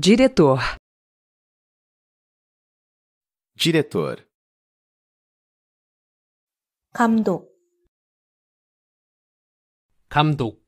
Diretor. Diretor. Camdo. Camdo.